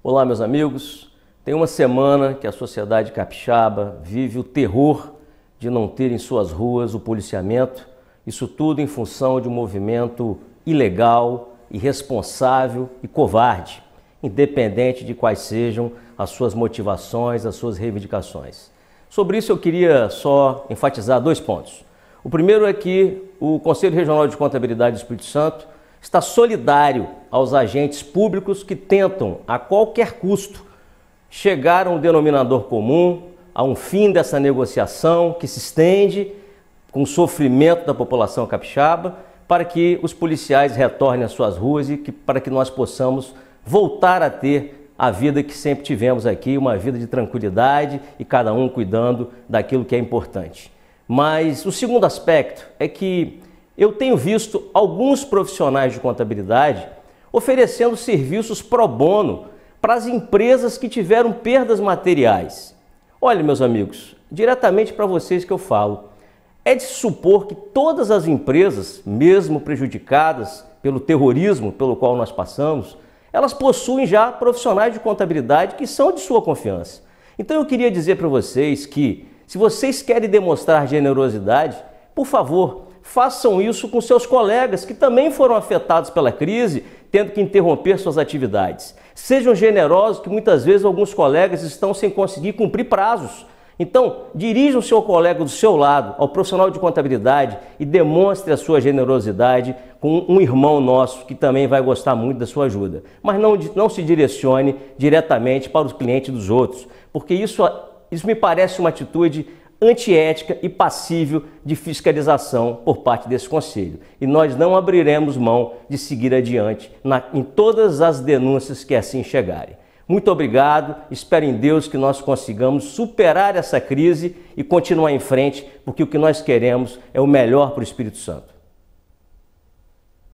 Olá, meus amigos. Tem uma semana que a sociedade capixaba vive o terror de não ter em suas ruas o policiamento, isso tudo em função de um movimento ilegal, irresponsável e covarde, independente de quais sejam as suas motivações, as suas reivindicações. Sobre isso eu queria só enfatizar dois pontos. O primeiro é que o Conselho Regional de Contabilidade do Espírito Santo está solidário aos agentes públicos que tentam, a qualquer custo, chegar a um denominador comum, a um fim dessa negociação que se estende com o sofrimento da população capixaba, para que os policiais retornem às suas ruas e que, para que nós possamos voltar a ter a vida que sempre tivemos aqui, uma vida de tranquilidade e cada um cuidando daquilo que é importante. Mas o segundo aspecto é que eu tenho visto alguns profissionais de contabilidade oferecendo serviços pro bono para as empresas que tiveram perdas materiais. Olha, meus amigos, diretamente para vocês que eu falo, é de supor que todas as empresas, mesmo prejudicadas pelo terrorismo pelo qual nós passamos, elas possuem já profissionais de contabilidade que são de sua confiança. Então eu queria dizer para vocês que, se vocês querem demonstrar generosidade, por favor, Façam isso com seus colegas que também foram afetados pela crise, tendo que interromper suas atividades. Sejam generosos, que muitas vezes alguns colegas estão sem conseguir cumprir prazos. Então, dirija o seu colega do seu lado, ao profissional de contabilidade, e demonstre a sua generosidade com um irmão nosso que também vai gostar muito da sua ajuda. Mas não, não se direcione diretamente para os clientes dos outros, porque isso, isso me parece uma atitude antiética e passível de fiscalização por parte desse Conselho. E nós não abriremos mão de seguir adiante na, em todas as denúncias que assim chegarem. Muito obrigado, espero em Deus que nós consigamos superar essa crise e continuar em frente, porque o que nós queremos é o melhor para o Espírito Santo.